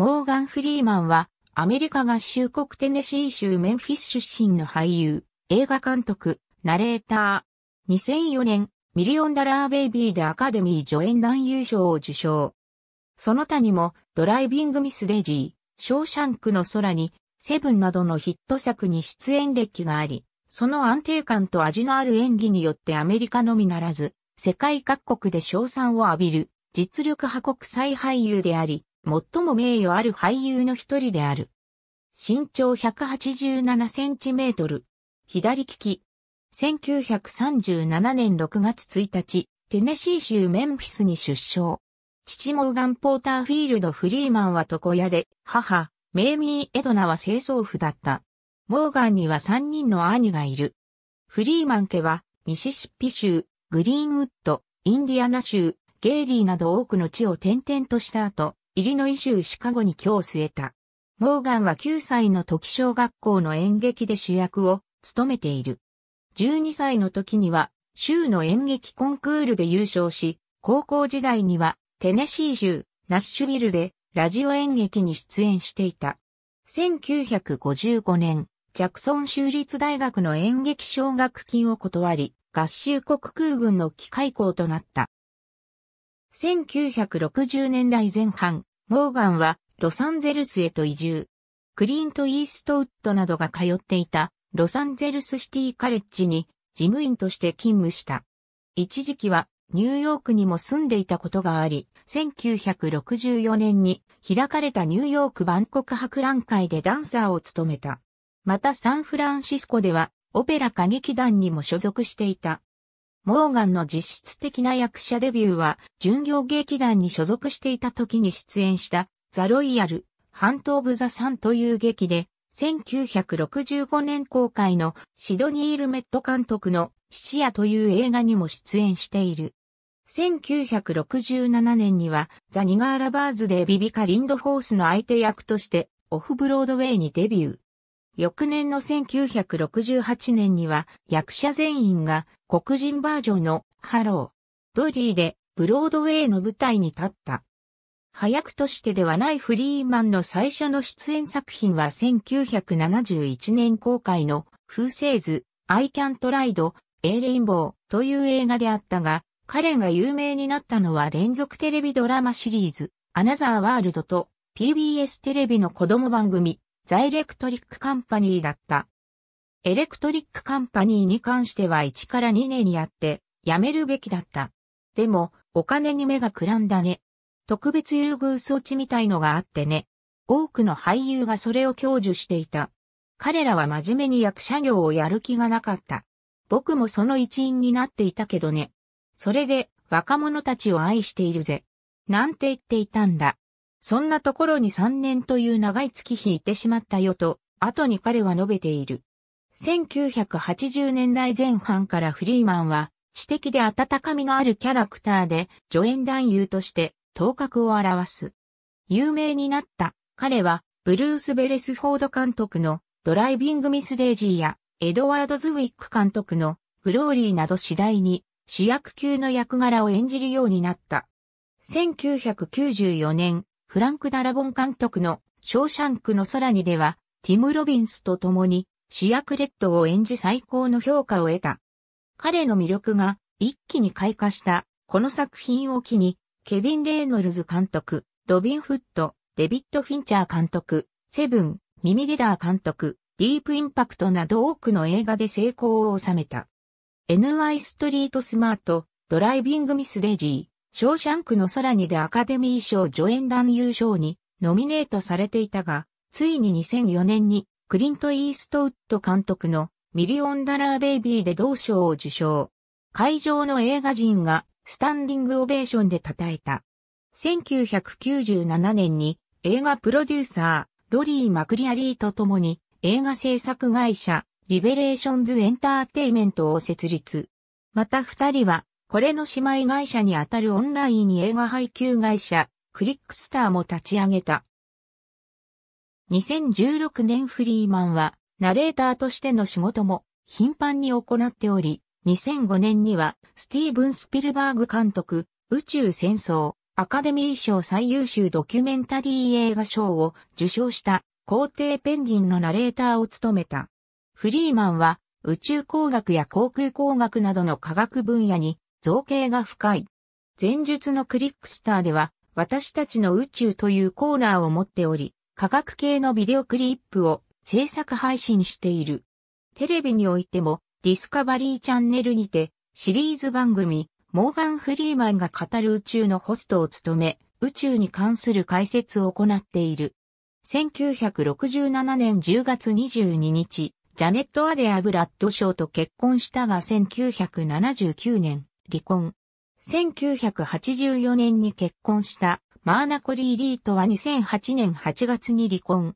モーガン・フリーマンは、アメリカ合衆国テネシー州メンフィス出身の俳優、映画監督、ナレーター。2004年、ミリオンダラーベイビーでアカデミー助演男優賞を受賞。その他にも、ドライビング・ミス・デジー、ショーシャンクの空に、セブンなどのヒット作に出演歴があり、その安定感と味のある演技によってアメリカのみならず、世界各国で賞賛を浴びる、実力派国際俳優であり、最も名誉ある俳優の一人である。身長187センチメートル。左利き。1937年6月1日、テネシー州メンフィスに出生。父モーガン・ポーターフィールド・フリーマンは床屋で、母、メイミー・エドナは清掃婦だった。モーガンには3人の兄がいる。フリーマン家は、ミシシッピ州、グリーンウッド、インディアナ州、ゲイリーなど多くの地を転々とした後、イリノイ州シカゴに今日据えた。モーガンは9歳の時小学校の演劇で主役を務めている。12歳の時には州の演劇コンクールで優勝し、高校時代にはテネシー州ナッシュビルでラジオ演劇に出演していた。1955年、ジャクソン州立大学の演劇奨学金を断り、合衆国空軍の機械校となった。1960年代前半、モーガンはロサンゼルスへと移住。クリント・イーストウッドなどが通っていたロサンゼルスシティカレッジに事務員として勤務した。一時期はニューヨークにも住んでいたことがあり、1964年に開かれたニューヨーク万国博覧会でダンサーを務めた。またサンフランシスコではオペラ歌劇団にも所属していた。モーガンの実質的な役者デビューは、巡業劇団に所属していた時に出演した、ザ・ロイヤル、ハント・オブ・ザ・サンという劇で、1965年公開のシドニー・ルメット監督の七夜という映画にも出演している。1967年にはザ・ニガーラバーズでビビカ・リンドフォースの相手役としてオフブロードウェイにデビュー。翌年の1968年には役者全員が黒人バージョンのハロー、ドリーでブロードウェイの舞台に立った。早くとしてではないフリーマンの最初の出演作品は1971年公開の風星図、I Can't Ride, A Rainbow という映画であったが、彼が有名になったのは連続テレビドラマシリーズ、アナザーワールドと PBS テレビの子供番組、ザ・エレクトリック・カンパニーだった。エレクトリック・カンパニーに関しては1から2年やって、辞めるべきだった。でも、お金に目がくらんだね。特別優遇装置みたいのがあってね。多くの俳優がそれを享受していた。彼らは真面目に役者業をやる気がなかった。僕もその一員になっていたけどね。それで、若者たちを愛しているぜ。なんて言っていたんだ。そんなところに3年という長い月日いてしまったよと、後に彼は述べている。1980年代前半からフリーマンは、知的で温かみのあるキャラクターで、助演男優として、頭角を表す。有名になった彼は、ブルース・ベレスフォード監督のドライビング・ミス・デイジーや、エドワード・ズウィック監督のグローリーなど次第に主役級の役柄を演じるようになった。1994年、フランク・ダラボン監督のショーシャンクの空にでは、ティム・ロビンスと共に主役レッドを演じ最高の評価を得た。彼の魅力が一気に開花したこの作品を機に、ケビン・レイノルズ監督、ロビン・フッド、デビッド・フィンチャー監督、セブン、ミミリダー監督、ディープ・インパクトなど多くの映画で成功を収めた。NY ストリート・スマート、ドライビング・ミス・デジショーシャンクの空にでアカデミー賞助演男優賞にノミネートされていたが、ついに2004年にクリント・イーストウッド監督のミリオンダラーベイビーで同賞を受賞。会場の映画人がスタンディングオベーションで称えた。1997年に映画プロデューサー、ロリー・マクリアリーと共に映画制作会社、リベレーションズ・エンターテイメントを設立。また二人はこれの姉妹会社にあたるオンライン映画配給会社、クリックスターも立ち上げた。2016年フリーマンは、ナレーターとしての仕事も頻繁に行っており、2005年には、スティーブン・スピルバーグ監督、宇宙戦争、アカデミー賞最優秀ドキュメンタリー映画賞を受賞した皇帝ペンギンのナレーターを務めた。フリーマンは宇宙工学や航空工学などの科学分野に造形が深い。前述のクリックスターでは、私たちの宇宙というコーナーを持っており、科学系のビデオクリップを制作配信している。テレビにおいても、ディスカバリーチャンネルにて、シリーズ番組、モーガン・フリーマンが語る宇宙のホストを務め、宇宙に関する解説を行っている。1967年10月22日、ジャネット・アデア・ブラッド賞と結婚したが1979年、離婚。1984年に結婚したマーナコリー・リートは2008年8月に離婚。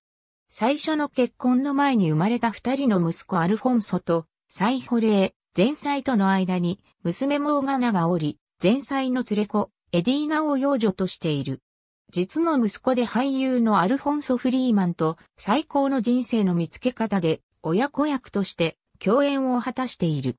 最初の結婚の前に生まれた二人の息子アルフォンソと再保霊、前妻との間に娘モーガナがおり、前妻の連れ子、エディーナを養女としている。実の息子で俳優のアルフォンソ・フリーマンと最高の人生の見つけ方で親子役として共演を果たしている。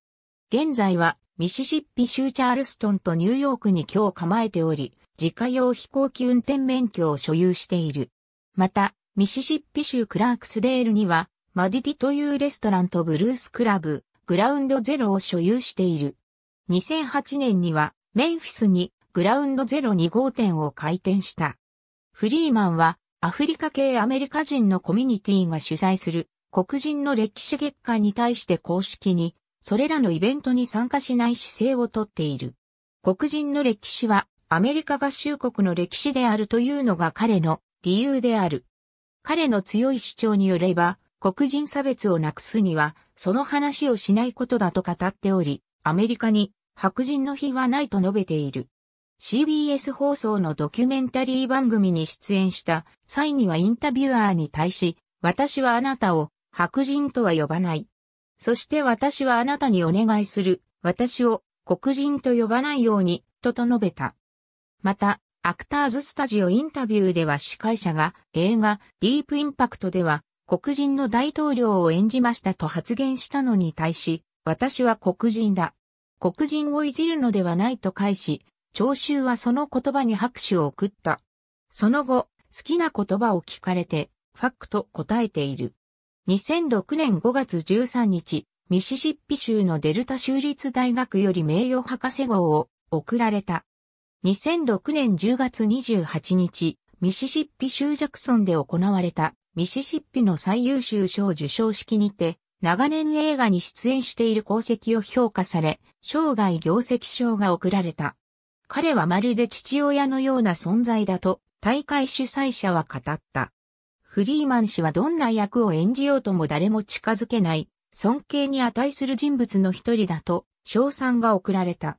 現在はミシシッピ州チャールストンとニューヨークに今日構えており、自家用飛行機運転免許を所有している。また、ミシシッピ州クラークスデールには、マディティというレストランとブルースクラブ、グラウンドゼロを所有している。2008年には、メンフィスにグラウンドゼロ2号店を開店した。フリーマンは、アフリカ系アメリカ人のコミュニティが主催する黒人の歴史月間に対して公式にそれらのイベントに参加しない姿勢をとっている。黒人の歴史はアメリカ合衆国の歴史であるというのが彼の理由である。彼の強い主張によれば、黒人差別をなくすには、その話をしないことだと語っており、アメリカに白人の日はないと述べている。CBS 放送のドキュメンタリー番組に出演した際にはインタビュアーに対し、私はあなたを白人とは呼ばない。そして私はあなたにお願いする。私を黒人と呼ばないように、とと述べた。また、アクターズスタジオインタビューでは司会者が映画ディープインパクトでは黒人の大統領を演じましたと発言したのに対し、私は黒人だ。黒人をいじるのではないと返し、聴衆はその言葉に拍手を送った。その後、好きな言葉を聞かれて、ファックと答えている。2006年5月13日、ミシシッピ州のデルタ州立大学より名誉博士号を贈られた。2006年10月28日、ミシシッピ州ジャクソンで行われたミシシッピの最優秀賞受賞式にて、長年映画に出演している功績を評価され、生涯業績賞が贈られた。彼はまるで父親のような存在だと大会主催者は語った。フリーマン氏はどんな役を演じようとも誰も近づけない、尊敬に値する人物の一人だと、賞賛が贈られた。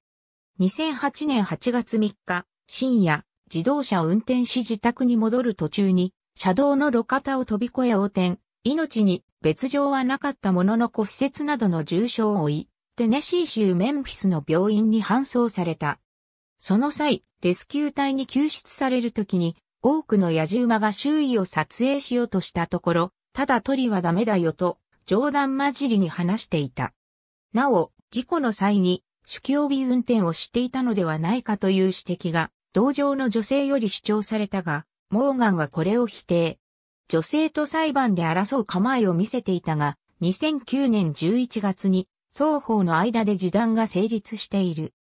2008年8月3日、深夜、自動車を運転し自宅に戻る途中に、車道の路肩を飛び越え横転、命に別状はなかったものの骨折などの重傷を負い、テネシー州メンフィスの病院に搬送された。その際、レスキュー隊に救出されるときに、多くの野次馬が周囲を撮影しようとしたところ、ただ鳥はダメだよと、冗談交じりに話していた。なお、事故の際に、酒気帯び運転をしていたのではないかという指摘が、同情の女性より主張されたが、モーガンはこれを否定。女性と裁判で争う構えを見せていたが、2009年11月に双方の間で示談が成立している。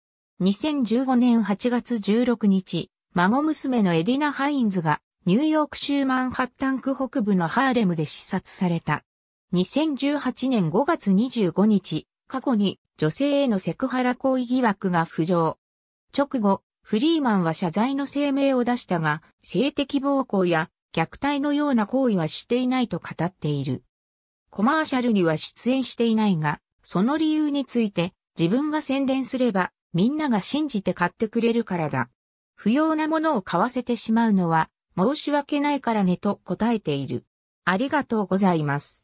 2015年8月16日、孫娘のエディナ・ハインズがニューヨーク州マンハッタン区北部のハーレムで視察された。2018年5月25日、過去に女性へのセクハラ行為疑惑が浮上。直後、フリーマンは謝罪の声明を出したが、性的暴行や虐待のような行為はしていないと語っている。コマーシャルには出演していないが、その理由について自分が宣伝すればみんなが信じて買ってくれるからだ。不要なものを買わせてしまうのは申し訳ないからねと答えている。ありがとうございます。